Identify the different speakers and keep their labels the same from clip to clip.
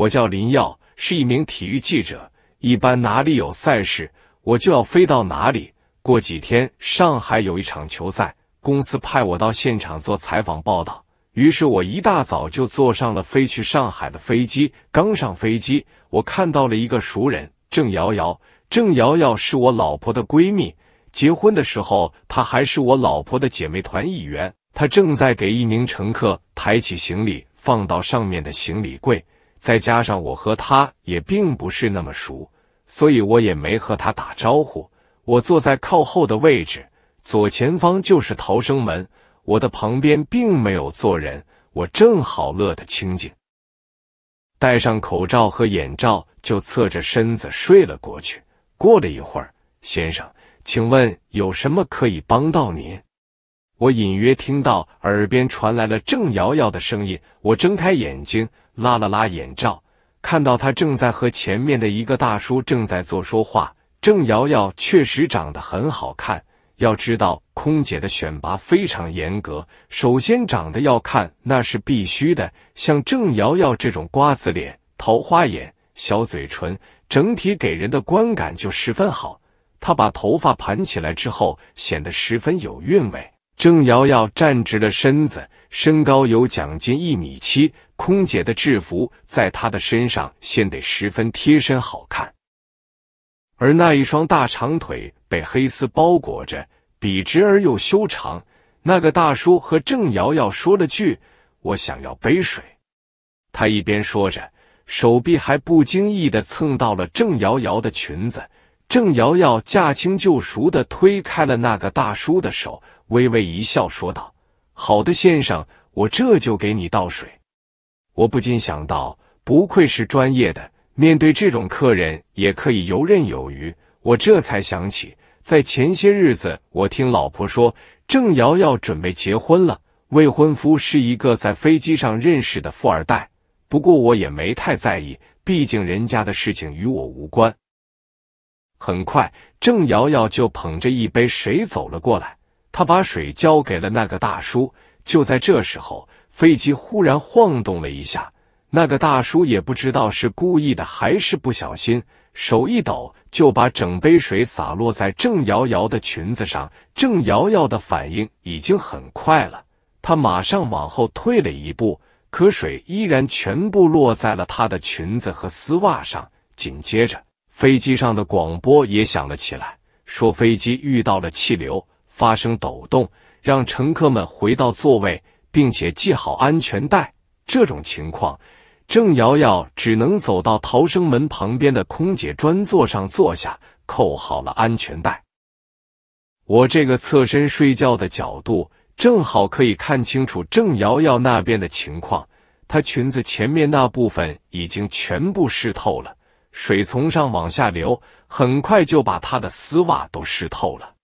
Speaker 1: 我叫林耀，是一名体育记者。一般哪里有赛事，我就要飞到哪里。过几天，上海有一场球赛，公司派我到现场做采访报道。于是我一大早就坐上了飞去上海的飞机。刚上飞机，我看到了一个熟人——郑瑶瑶。郑瑶瑶是我老婆的闺蜜，结婚的时候她还是我老婆的姐妹团一员。她正在给一名乘客抬起行李，放到上面的行李柜。再加上我和他也并不是那么熟，所以我也没和他打招呼。我坐在靠后的位置，左前方就是逃生门，我的旁边并没有坐人，我正好乐得清静。戴上口罩和眼罩，就侧着身子睡了过去。过了一会儿，先生，请问有什么可以帮到您？我隐约听到耳边传来了郑瑶瑶的声音。我睁开眼睛，拉了拉眼罩，看到她正在和前面的一个大叔正在做说话。郑瑶瑶确实长得很好看。要知道，空姐的选拔非常严格，首先长得要看，那是必须的。像郑瑶瑶这种瓜子脸、桃花眼、小嘴唇，整体给人的观感就十分好。她把头发盘起来之后，显得十分有韵味。郑瑶瑶站直了身子，身高有将近一米七，空姐的制服在她的身上显得十分贴身好看。而那一双大长腿被黑丝包裹着，笔直而又修长。那个大叔和郑瑶瑶说了句：“我想要杯水。”他一边说着，手臂还不经意的蹭到了郑瑶瑶的裙子。郑瑶瑶驾轻就熟的推开了那个大叔的手。微微一笑说道：“好的，先生，我这就给你倒水。”我不禁想到，不愧是专业的，面对这种客人也可以游刃有余。我这才想起，在前些日子，我听老婆说郑瑶瑶准备结婚了，未婚夫是一个在飞机上认识的富二代。不过我也没太在意，毕竟人家的事情与我无关。很快，郑瑶瑶就捧着一杯水走了过来。他把水交给了那个大叔。就在这时候，飞机忽然晃动了一下。那个大叔也不知道是故意的还是不小心，手一抖就把整杯水洒落在郑瑶瑶的裙子上。郑瑶瑶的反应已经很快了，她马上往后退了一步，可水依然全部落在了她的裙子和丝袜上。紧接着，飞机上的广播也响了起来，说飞机遇到了气流。发生抖动，让乘客们回到座位，并且系好安全带。这种情况，郑瑶瑶只能走到逃生门旁边的空姐专座上坐下，扣好了安全带。我这个侧身睡觉的角度，正好可以看清楚郑瑶瑶那边的情况。她裙子前面那部分已经全部湿透了，水从上往下流，很快就把她的丝袜都湿透了。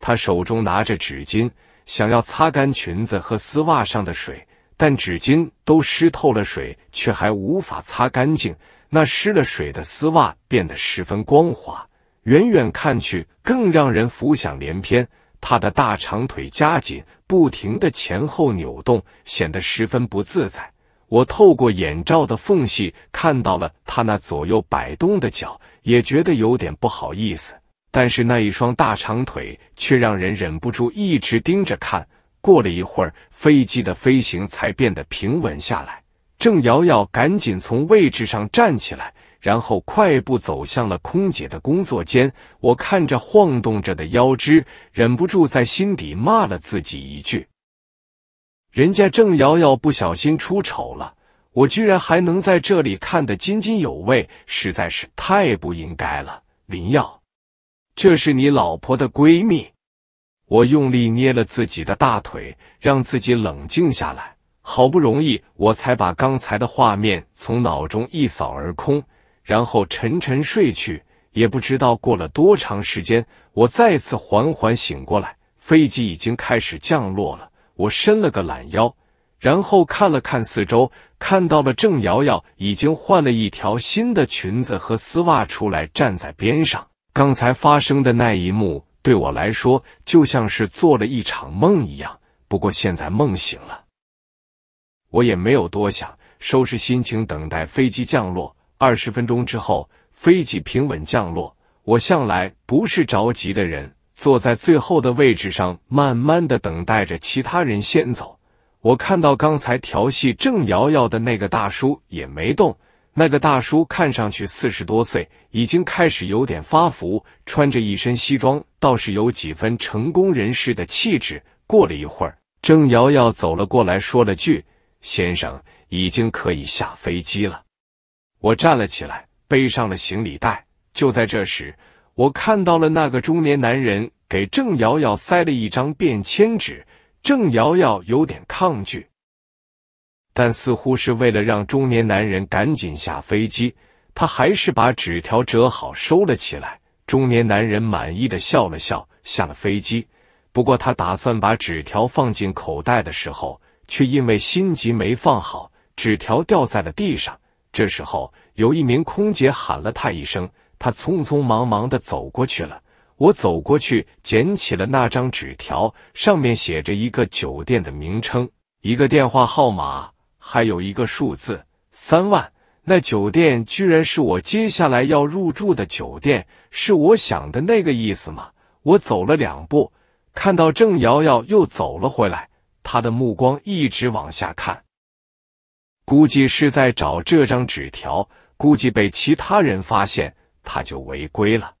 Speaker 1: 他手中拿着纸巾，想要擦干裙子和丝袜上的水，但纸巾都湿透了，水却还无法擦干净。那湿了水的丝袜变得十分光滑，远远看去更让人浮想联翩。他的大长腿夹紧，不停的前后扭动，显得十分不自在。我透过眼罩的缝隙看到了他那左右摆动的脚，也觉得有点不好意思。但是那一双大长腿却让人忍不住一直盯着看。过了一会儿，飞机的飞行才变得平稳下来。郑瑶瑶赶紧从位置上站起来，然后快步走向了空姐的工作间。我看着晃动着的腰肢，忍不住在心底骂了自己一句：“人家郑瑶瑶不小心出丑了，我居然还能在这里看得津津有味，实在是太不应该了。”林耀。这是你老婆的闺蜜。我用力捏了自己的大腿，让自己冷静下来。好不容易，我才把刚才的画面从脑中一扫而空，然后沉沉睡去。也不知道过了多长时间，我再次缓缓醒过来。飞机已经开始降落了。我伸了个懒腰，然后看了看四周，看到了郑瑶瑶已经换了一条新的裙子和丝袜出来，站在边上。刚才发生的那一幕对我来说就像是做了一场梦一样，不过现在梦醒了，我也没有多想，收拾心情等待飞机降落。二十分钟之后，飞机平稳降落。我向来不是着急的人，坐在最后的位置上，慢慢的等待着其他人先走。我看到刚才调戏郑瑶瑶的那个大叔也没动。那个大叔看上去四十多岁，已经开始有点发福，穿着一身西装，倒是有几分成功人士的气质。过了一会儿，郑瑶瑶走了过来，说了句：“先生，已经可以下飞机了。”我站了起来，背上了行李袋。就在这时，我看到了那个中年男人给郑瑶瑶塞了一张便签纸，郑瑶瑶有点抗拒。但似乎是为了让中年男人赶紧下飞机，他还是把纸条折好收了起来。中年男人满意的笑了笑，下了飞机。不过他打算把纸条放进口袋的时候，却因为心急没放好，纸条掉在了地上。这时候有一名空姐喊了他一声，他匆匆忙忙的走过去了。我走过去捡起了那张纸条，上面写着一个酒店的名称，一个电话号码。还有一个数字三万，那酒店居然是我接下来要入住的酒店，是我想的那个意思吗？我走了两步，看到郑瑶瑶又走了回来，她的目光一直往下看，估计是在找这张纸条，估计被其他人发现，他就违规了。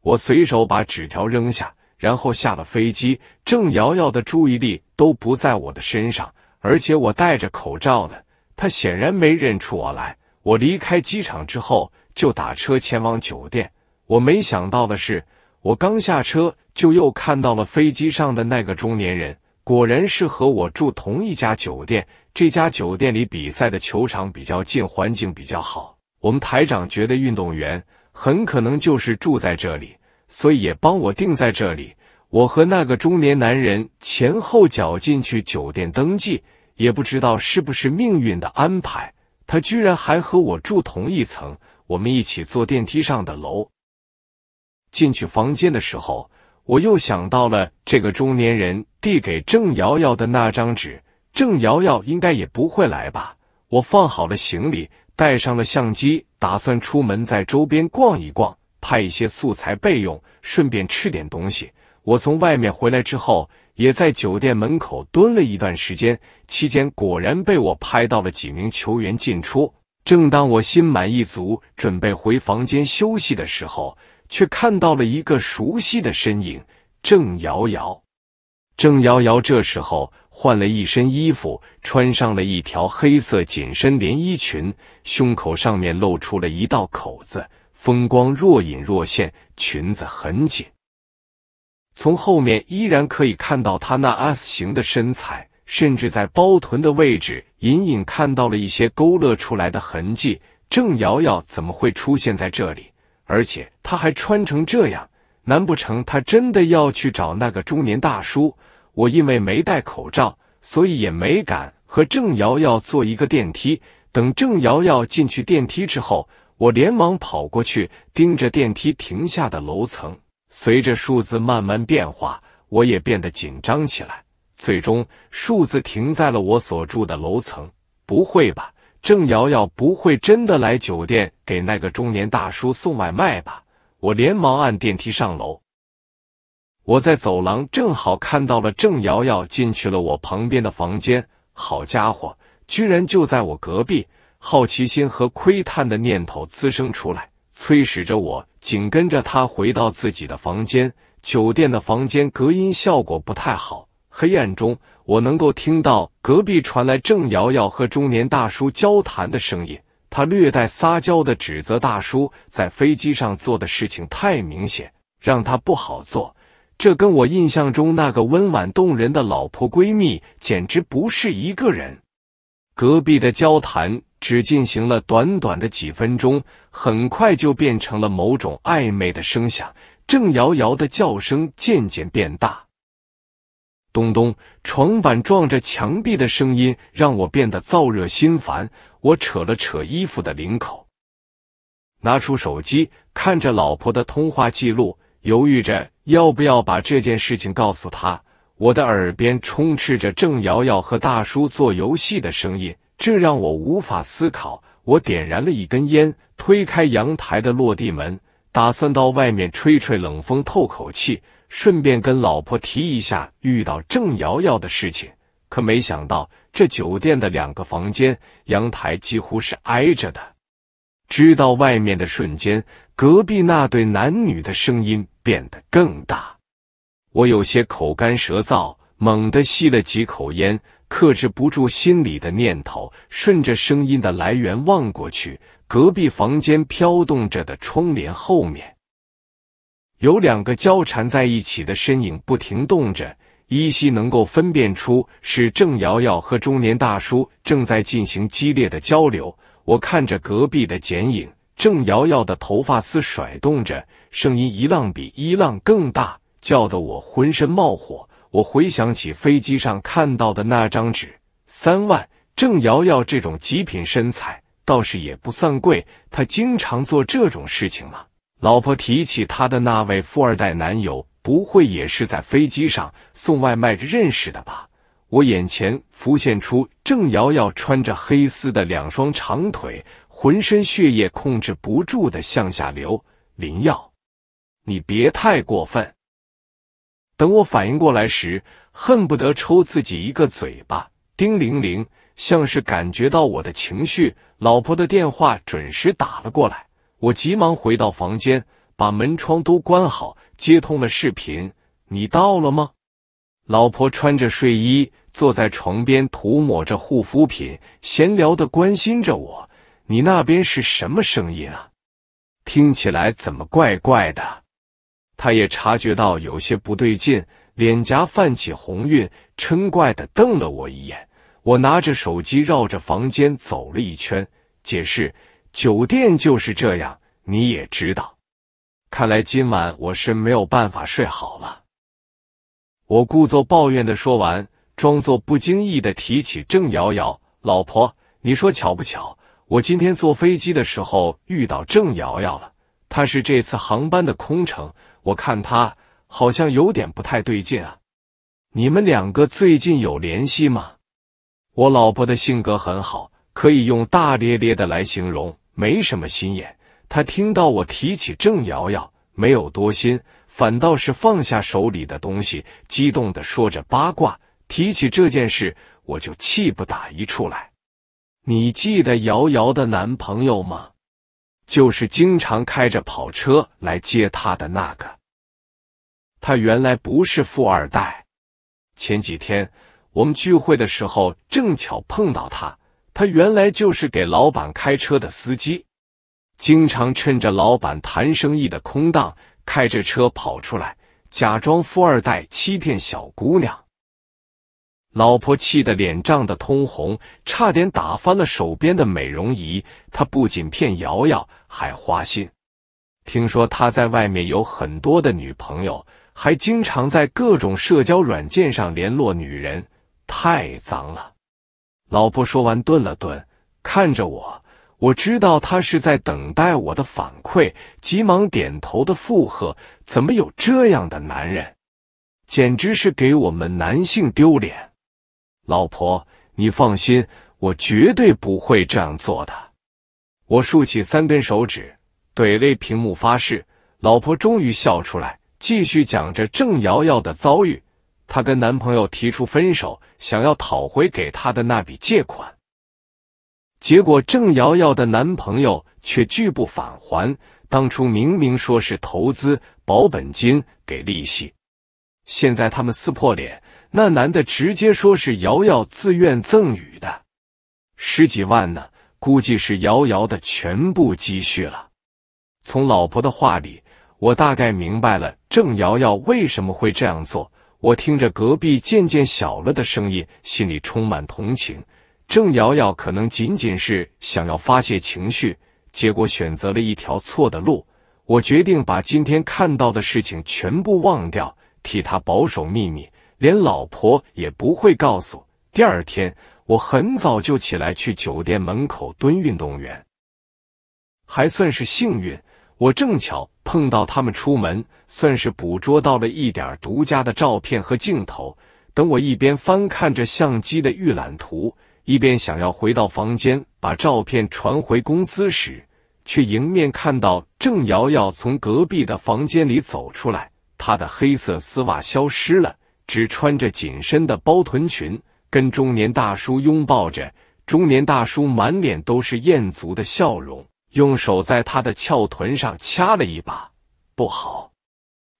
Speaker 1: 我随手把纸条扔下，然后下了飞机，郑瑶瑶的注意力都不在我的身上。而且我戴着口罩的，他显然没认出我来。我离开机场之后，就打车前往酒店。我没想到的是，我刚下车就又看到了飞机上的那个中年人，果然是和我住同一家酒店。这家酒店离比赛的球场比较近，环境比较好。我们台长觉得运动员很可能就是住在这里，所以也帮我定在这里。我和那个中年男人前后脚进去酒店登记，也不知道是不是命运的安排，他居然还和我住同一层，我们一起坐电梯上的楼。进去房间的时候，我又想到了这个中年人递给郑瑶瑶的那张纸，郑瑶瑶应该也不会来吧？我放好了行李，带上了相机，打算出门在周边逛一逛，拍一些素材备用，顺便吃点东西。我从外面回来之后，也在酒店门口蹲了一段时间。期间果然被我拍到了几名球员进出。正当我心满意足准备回房间休息的时候，却看到了一个熟悉的身影——郑瑶瑶。郑瑶瑶这时候换了一身衣服，穿上了一条黑色紧身连衣裙，胸口上面露出了一道口子，风光若隐若现，裙子很紧。从后面依然可以看到他那 S 型的身材，甚至在包臀的位置隐隐看到了一些勾勒出来的痕迹。郑瑶瑶怎么会出现在这里？而且她还穿成这样，难不成她真的要去找那个中年大叔？我因为没戴口罩，所以也没敢和郑瑶瑶坐一个电梯。等郑瑶瑶进去电梯之后，我连忙跑过去，盯着电梯停下的楼层。随着数字慢慢变化，我也变得紧张起来。最终，数字停在了我所住的楼层。不会吧？郑瑶瑶不会真的来酒店给那个中年大叔送外卖吧？我连忙按电梯上楼。我在走廊正好看到了郑瑶瑶进去了我旁边的房间。好家伙，居然就在我隔壁！好奇心和窥探的念头滋生出来。催使着我紧跟着他回到自己的房间。酒店的房间隔音效果不太好，黑暗中我能够听到隔壁传来郑瑶瑶和中年大叔交谈的声音。他略带撒娇的指责大叔在飞机上做的事情太明显，让他不好做。这跟我印象中那个温婉动人的老婆闺蜜简直不是一个人。隔壁的交谈。只进行了短短的几分钟，很快就变成了某种暧昧的声响。郑瑶瑶的叫声渐渐变大，咚咚，床板撞着墙壁的声音让我变得燥热心烦。我扯了扯衣服的领口，拿出手机，看着老婆的通话记录，犹豫着要不要把这件事情告诉她。我的耳边充斥着郑瑶瑶和大叔做游戏的声音。这让我无法思考。我点燃了一根烟，推开阳台的落地门，打算到外面吹吹冷风、透口气，顺便跟老婆提一下遇到郑瑶瑶的事情。可没想到，这酒店的两个房间阳台几乎是挨着的。知道外面的瞬间，隔壁那对男女的声音变得更大。我有些口干舌燥，猛地吸了几口烟。克制不住心里的念头，顺着声音的来源望过去，隔壁房间飘动着的窗帘后面，有两个交缠在一起的身影，不停动着，依稀能够分辨出是郑瑶瑶和中年大叔正在进行激烈的交流。我看着隔壁的剪影，郑瑶瑶的头发丝甩动着，声音一浪比一浪更大，叫得我浑身冒火。我回想起飞机上看到的那张纸，三万。郑瑶瑶这种极品身材倒是也不算贵。她经常做这种事情吗？老婆提起她的那位富二代男友，不会也是在飞机上送外卖认识的吧？我眼前浮现出郑瑶瑶穿着黑丝的两双长腿，浑身血液控制不住的向下流。林耀，你别太过分。等我反应过来时，恨不得抽自己一个嘴巴。叮铃铃，像是感觉到我的情绪，老婆的电话准时打了过来。我急忙回到房间，把门窗都关好，接通了视频。你到了吗？老婆穿着睡衣坐在床边，涂抹着护肤品，闲聊的关心着我。你那边是什么声音啊？听起来怎么怪怪的？他也察觉到有些不对劲，脸颊泛起红晕，嗔怪的瞪了我一眼。我拿着手机绕着房间走了一圈，解释：“酒店就是这样，你也知道。”看来今晚我是没有办法睡好了。我故作抱怨的说完，装作不经意的提起郑瑶瑶：“老婆，你说巧不巧？我今天坐飞机的时候遇到郑瑶瑶了，她是这次航班的空乘。”我看他好像有点不太对劲啊，你们两个最近有联系吗？我老婆的性格很好，可以用大咧咧的来形容，没什么心眼。她听到我提起郑瑶瑶，没有多心，反倒是放下手里的东西，激动的说着八卦。提起这件事，我就气不打一处来。你记得瑶瑶的男朋友吗？就是经常开着跑车来接他的那个，他原来不是富二代。前几天我们聚会的时候正巧碰到他，他原来就是给老板开车的司机，经常趁着老板谈生意的空档开着车跑出来，假装富二代欺骗小姑娘。老婆气得脸涨得通红，差点打翻了手边的美容仪。他不仅骗瑶瑶，还花心。听说他在外面有很多的女朋友，还经常在各种社交软件上联络女人，太脏了。老婆说完，顿了顿，看着我，我知道他是在等待我的反馈，急忙点头的附和。怎么有这样的男人？简直是给我们男性丢脸！老婆，你放心，我绝对不会这样做的。我竖起三根手指，怼泪屏幕发誓。老婆终于笑出来，继续讲着郑瑶瑶的遭遇。她跟男朋友提出分手，想要讨回给她的那笔借款，结果郑瑶瑶的男朋友却拒不返还。当初明明说是投资，保本金给利息，现在他们撕破脸。那男的直接说是瑶瑶自愿赠予的，十几万呢，估计是瑶瑶的全部积蓄了。从老婆的话里，我大概明白了郑瑶瑶为什么会这样做。我听着隔壁渐渐小了的声音，心里充满同情。郑瑶瑶可能仅仅是想要发泄情绪，结果选择了一条错的路。我决定把今天看到的事情全部忘掉，替她保守秘密。连老婆也不会告诉。第二天，我很早就起来去酒店门口蹲运动员，还算是幸运，我正巧碰到他们出门，算是捕捉到了一点独家的照片和镜头。等我一边翻看着相机的预览图，一边想要回到房间把照片传回公司时，却迎面看到郑瑶瑶从隔壁的房间里走出来，她的黑色丝袜消失了。只穿着紧身的包臀裙，跟中年大叔拥抱着。中年大叔满脸都是艳足的笑容，用手在他的翘臀上掐了一把。不好，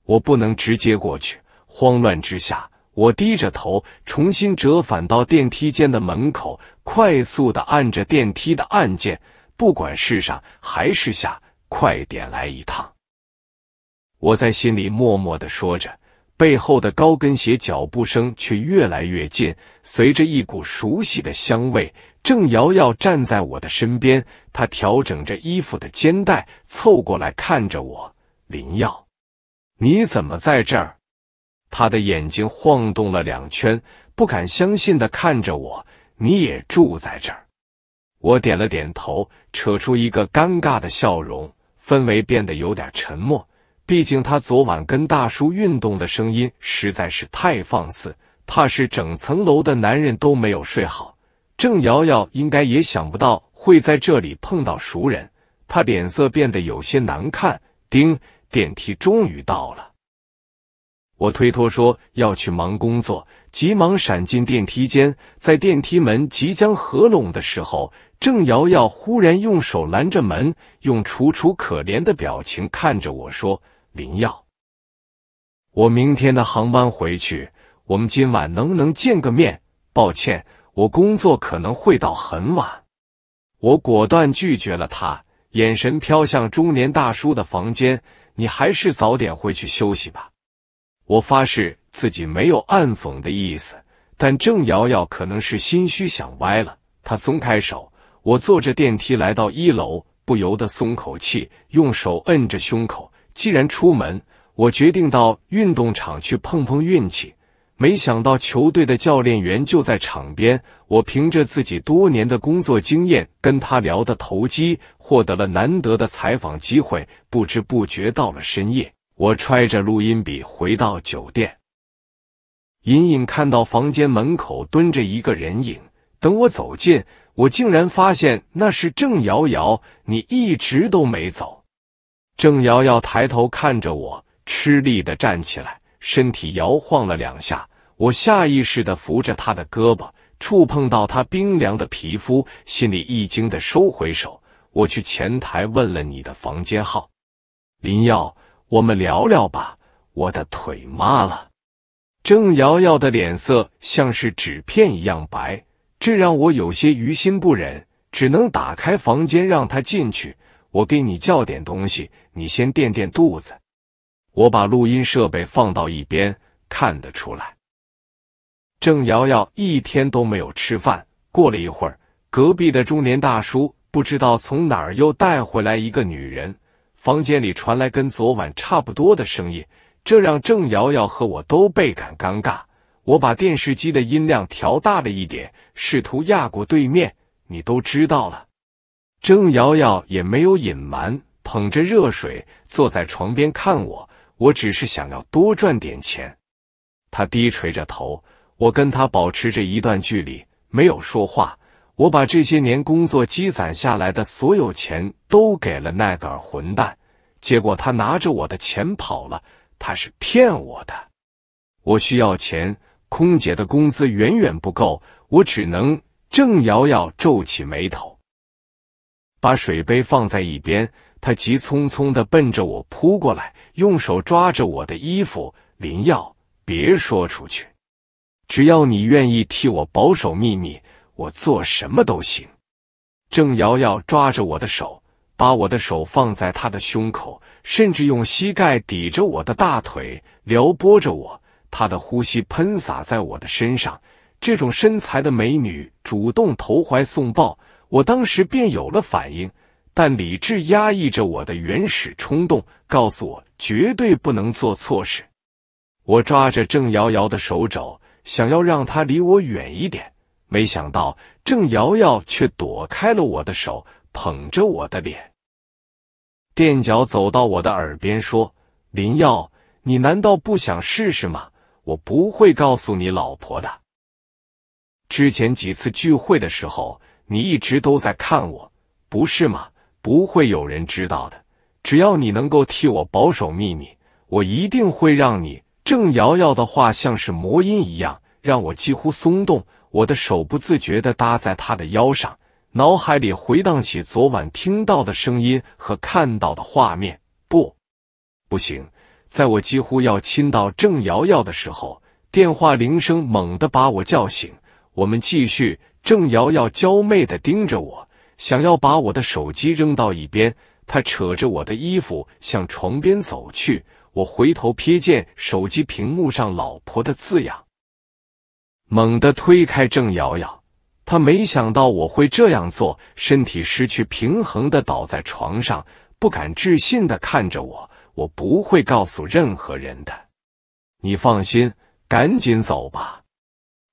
Speaker 1: 我不能直接过去。慌乱之下，我低着头，重新折返到电梯间的门口，快速的按着电梯的按键，不管上还是下，快点来一趟。我在心里默默的说着。背后的高跟鞋脚步声却越来越近，随着一股熟悉的香味，郑瑶瑶站在我的身边，她调整着衣服的肩带，凑过来看着我：“林耀，你怎么在这儿？”他的眼睛晃动了两圈，不敢相信的看着我：“你也住在这儿？”我点了点头，扯出一个尴尬的笑容，氛围变得有点沉默。毕竟他昨晚跟大叔运动的声音实在是太放肆，怕是整层楼的男人都没有睡好。郑瑶瑶应该也想不到会在这里碰到熟人，她脸色变得有些难看。叮，电梯终于到了。我推脱说要去忙工作，急忙闪进电梯间，在电梯门即将合拢的时候，郑瑶瑶忽然用手拦着门，用楚楚可怜的表情看着我说。林耀，我明天的航班回去，我们今晚能不能见个面？抱歉，我工作可能会到很晚。我果断拒绝了他，眼神飘向中年大叔的房间。你还是早点回去休息吧。我发誓自己没有暗讽的意思，但郑瑶瑶可能是心虚想歪了。她松开手，我坐着电梯来到一楼，不由得松口气，用手摁着胸口。既然出门，我决定到运动场去碰碰运气。没想到球队的教练员就在场边，我凭着自己多年的工作经验跟他聊的投机，获得了难得的采访机会。不知不觉到了深夜，我揣着录音笔回到酒店，隐隐看到房间门口蹲着一个人影。等我走近，我竟然发现那是郑瑶瑶。你一直都没走。郑瑶瑶抬头看着我，吃力地站起来，身体摇晃了两下。我下意识地扶着她的胳膊，触碰到她冰凉的皮肤，心里一惊地收回手。我去前台问了你的房间号，林耀，我们聊聊吧。我的腿麻了。郑瑶瑶的脸色像是纸片一样白，这让我有些于心不忍，只能打开房间让她进去。我给你叫点东西。你先垫垫肚子，我把录音设备放到一边，看得出来，郑瑶瑶一天都没有吃饭。过了一会儿，隔壁的中年大叔不知道从哪儿又带回来一个女人，房间里传来跟昨晚差不多的声音，这让郑瑶瑶和我都倍感尴尬。我把电视机的音量调大了一点，试图压过对面。你都知道了，郑瑶瑶也没有隐瞒。捧着热水坐在床边看我，我只是想要多赚点钱。他低垂着头，我跟他保持着一段距离，没有说话。我把这些年工作积攒下来的所有钱都给了那个混蛋，结果他拿着我的钱跑了。他是骗我的，我需要钱。空姐的工资远远不够，我只能……正摇摇皱起眉头。把水杯放在一边，他急匆匆的奔着我扑过来，用手抓着我的衣服。林耀，别说出去，只要你愿意替我保守秘密，我做什么都行。郑瑶瑶抓着我的手，把我的手放在他的胸口，甚至用膝盖抵着我的大腿，撩拨着我。她的呼吸喷洒在我的身上。这种身材的美女主动投怀送抱。我当时便有了反应，但理智压抑着我的原始冲动，告诉我绝对不能做错事。我抓着郑瑶瑶的手肘，想要让她离我远一点，没想到郑瑶瑶却躲开了我的手，捧着我的脸，垫脚走到我的耳边说：“林耀，你难道不想试试吗？我不会告诉你老婆的。之前几次聚会的时候。”你一直都在看我，不是吗？不会有人知道的。只要你能够替我保守秘密，我一定会让你。郑瑶瑶的话像是魔音一样，让我几乎松动。我的手不自觉的搭在她的腰上，脑海里回荡起昨晚听到的声音和看到的画面。不，不行！在我几乎要亲到郑瑶瑶的时候，电话铃声猛地把我叫醒。我们继续。郑瑶瑶娇媚的盯着我，想要把我的手机扔到一边。她扯着我的衣服向床边走去。我回头瞥见手机屏幕上“老婆”的字样，猛地推开郑瑶瑶。他没想到我会这样做，身体失去平衡的倒在床上，不敢置信的看着我。我不会告诉任何人的，你放心，赶紧走吧。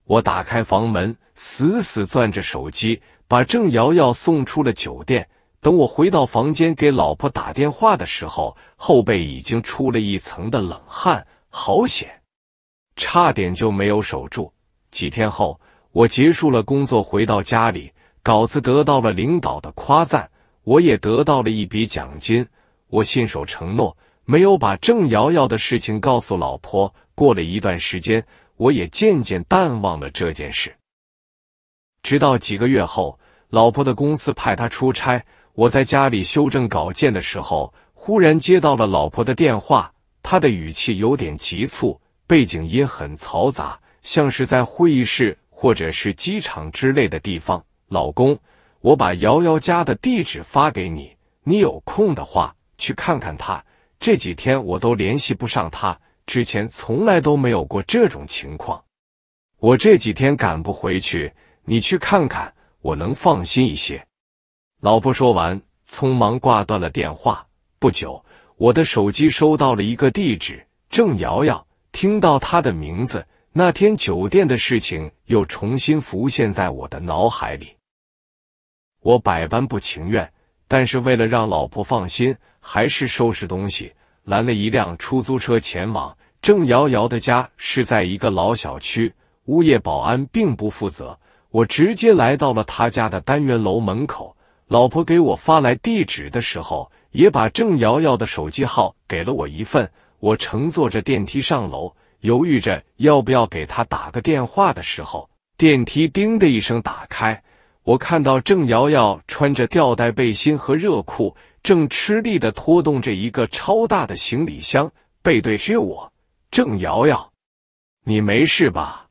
Speaker 1: 我打开房门，死死攥着手机，把郑瑶瑶送出了酒店。等我回到房间给老婆打电话的时候，后背已经出了一层的冷汗，好险，差点就没有守住。几天后，我结束了工作，回到家里，稿子得到了领导的夸赞，我也得到了一笔奖金。我信守承诺，没有把郑瑶瑶的事情告诉老婆。过了一段时间。我也渐渐淡忘了这件事。直到几个月后，老婆的公司派他出差，我在家里修正稿件的时候，忽然接到了老婆的电话。他的语气有点急促，背景音很嘈杂，像是在会议室或者是机场之类的地方。老公，我把瑶瑶家的地址发给你，你有空的话去看看她。这几天我都联系不上她。之前从来都没有过这种情况，我这几天赶不回去，你去看看，我能放心一些。老婆说完，匆忙挂断了电话。不久，我的手机收到了一个地址，郑瑶瑶。听到她的名字，那天酒店的事情又重新浮现在我的脑海里。我百般不情愿，但是为了让老婆放心，还是收拾东西。拦了一辆出租车前往郑瑶瑶的家，是在一个老小区，物业保安并不负责。我直接来到了他家的单元楼门口。老婆给我发来地址的时候，也把郑瑶瑶的手机号给了我一份。我乘坐着电梯上楼，犹豫着要不要给他打个电话的时候，电梯叮的一声打开，我看到郑瑶瑶穿着吊带背心和热裤。正吃力的拖动着一个超大的行李箱，背对着我。郑瑶瑶，你没事吧？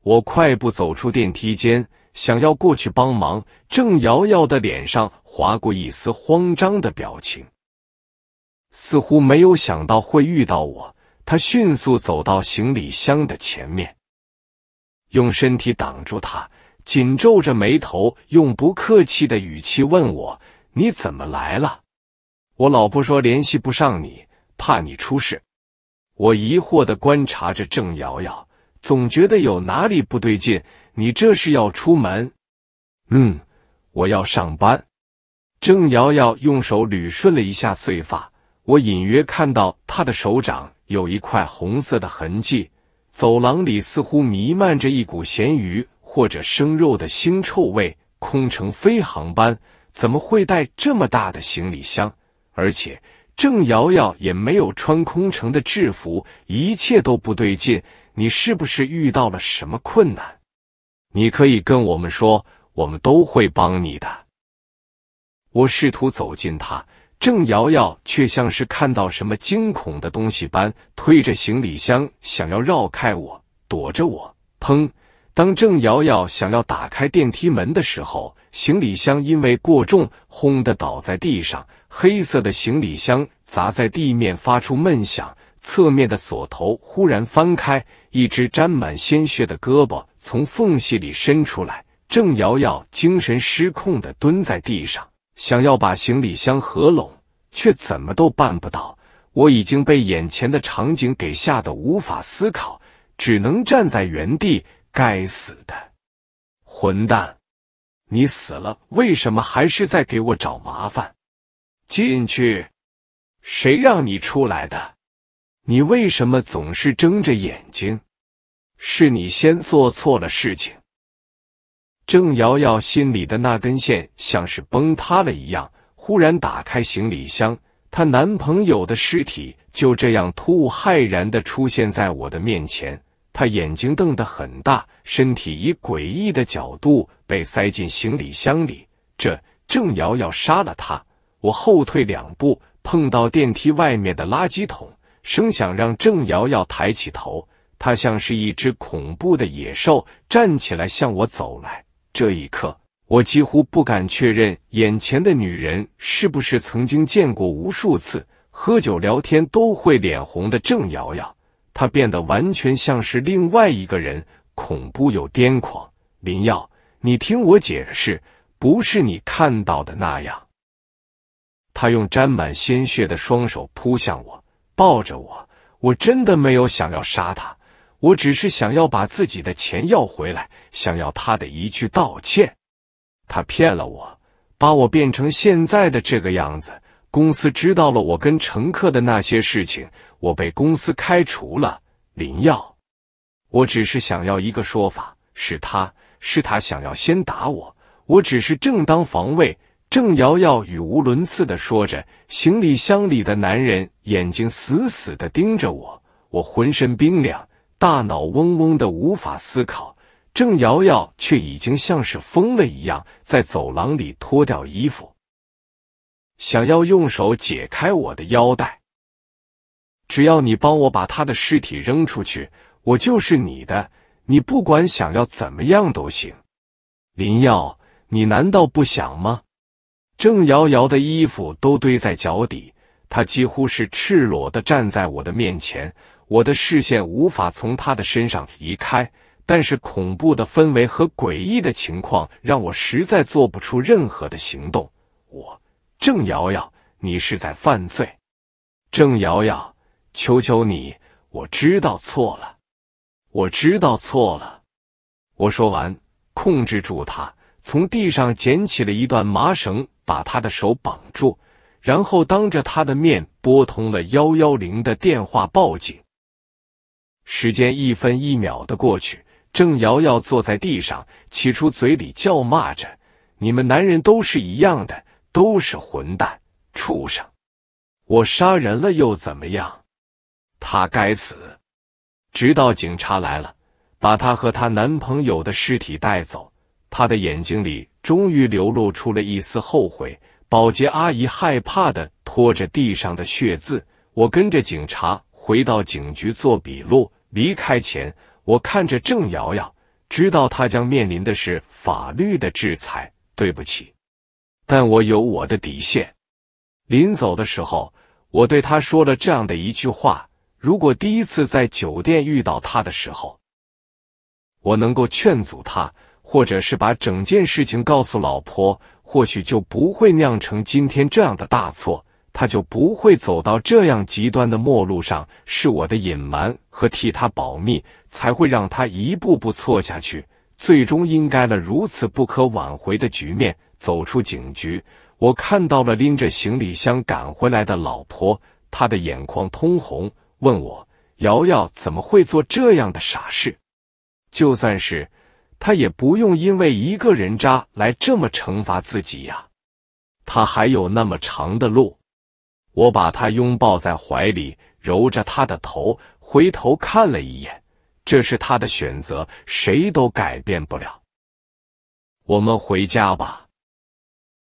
Speaker 1: 我快步走出电梯间，想要过去帮忙。郑瑶瑶的脸上划过一丝慌张的表情，似乎没有想到会遇到我。他迅速走到行李箱的前面，用身体挡住他，紧皱着眉头，用不客气的语气问我。你怎么来了？我老婆说联系不上你，怕你出事。我疑惑的观察着郑瑶瑶，总觉得有哪里不对劲。你这是要出门？嗯，我要上班。郑瑶瑶用手捋顺了一下碎发，我隐约看到她的手掌有一块红色的痕迹。走廊里似乎弥漫着一股咸鱼或者生肉的腥臭味。空乘飞航班。怎么会带这么大的行李箱？而且郑瑶瑶也没有穿空乘的制服，一切都不对劲。你是不是遇到了什么困难？你可以跟我们说，我们都会帮你的。我试图走近他，郑瑶瑶却像是看到什么惊恐的东西般，推着行李箱想要绕开我，躲着我。砰！当郑瑶瑶想要打开电梯门的时候。行李箱因为过重，轰的倒在地上。黑色的行李箱砸在地面，发出闷响。侧面的锁头忽然翻开，一只沾满鲜血的胳膊从缝隙里伸出来。郑瑶瑶精神失控的蹲在地上，想要把行李箱合拢，却怎么都办不到。我已经被眼前的场景给吓得无法思考，只能站在原地。该死的，混蛋！你死了，为什么还是在给我找麻烦？进去，谁让你出来的？你为什么总是睁着眼睛？是你先做错了事情。郑瑶瑶心里的那根线像是崩塌了一样，忽然打开行李箱，她男朋友的尸体就这样突兀骇然的出现在我的面前。他眼睛瞪得很大，身体以诡异的角度被塞进行李箱里。这郑瑶瑶杀了他！我后退两步，碰到电梯外面的垃圾桶，声响让郑瑶瑶抬起头。她像是一只恐怖的野兽，站起来向我走来。这一刻，我几乎不敢确认眼前的女人是不是曾经见过无数次、喝酒聊天都会脸红的郑瑶瑶。他变得完全像是另外一个人，恐怖又癫狂。林耀，你听我解释，不是你看到的那样。他用沾满鲜血的双手扑向我，抱着我。我真的没有想要杀他，我只是想要把自己的钱要回来，想要他的一句道歉。他骗了我，把我变成现在的这个样子。公司知道了我跟乘客的那些事情，我被公司开除了。林耀，我只是想要一个说法。是他，是他想要先打我，我只是正当防卫。郑瑶瑶语无伦次的说着，行李箱里的男人眼睛死死的盯着我，我浑身冰凉，大脑嗡嗡的无法思考。郑瑶瑶却已经像是疯了一样，在走廊里脱掉衣服。想要用手解开我的腰带，只要你帮我把他的尸体扔出去，我就是你的。你不管想要怎么样都行。林耀，你难道不想吗？郑瑶瑶的衣服都堆在脚底，她几乎是赤裸的站在我的面前，我的视线无法从她的身上移开。但是恐怖的氛围和诡异的情况让我实在做不出任何的行动。我。郑瑶瑶，你是在犯罪！郑瑶瑶，求求你，我知道错了，我知道错了。我说完，控制住他，从地上捡起了一段麻绳，把他的手绑住，然后当着他的面拨通了幺幺零的电话报警。时间一分一秒的过去，郑瑶瑶坐在地上，起初嘴里叫骂着：“你们男人都是一样的。”都是混蛋、畜生！我杀人了又怎么样？他该死！直到警察来了，把他和她男朋友的尸体带走，他的眼睛里终于流露出了一丝后悔。保洁阿姨害怕的拖着地上的血渍。我跟着警察回到警局做笔录。离开前，我看着郑瑶瑶，知道她将面临的是法律的制裁。对不起。但我有我的底线。临走的时候，我对他说了这样的一句话：“如果第一次在酒店遇到他的时候，我能够劝阻他，或者是把整件事情告诉老婆，或许就不会酿成今天这样的大错，他就不会走到这样极端的末路上。是我的隐瞒和替他保密，才会让他一步步错下去，最终应该了如此不可挽回的局面。”走出警局，我看到了拎着行李箱赶回来的老婆，她的眼眶通红，问我：“瑶瑶怎么会做这样的傻事？就算是她也不用因为一个人渣来这么惩罚自己呀。”她还有那么长的路。我把她拥抱在怀里，揉着她的头，回头看了一眼，这是她的选择，谁都改变不了。我们回家吧。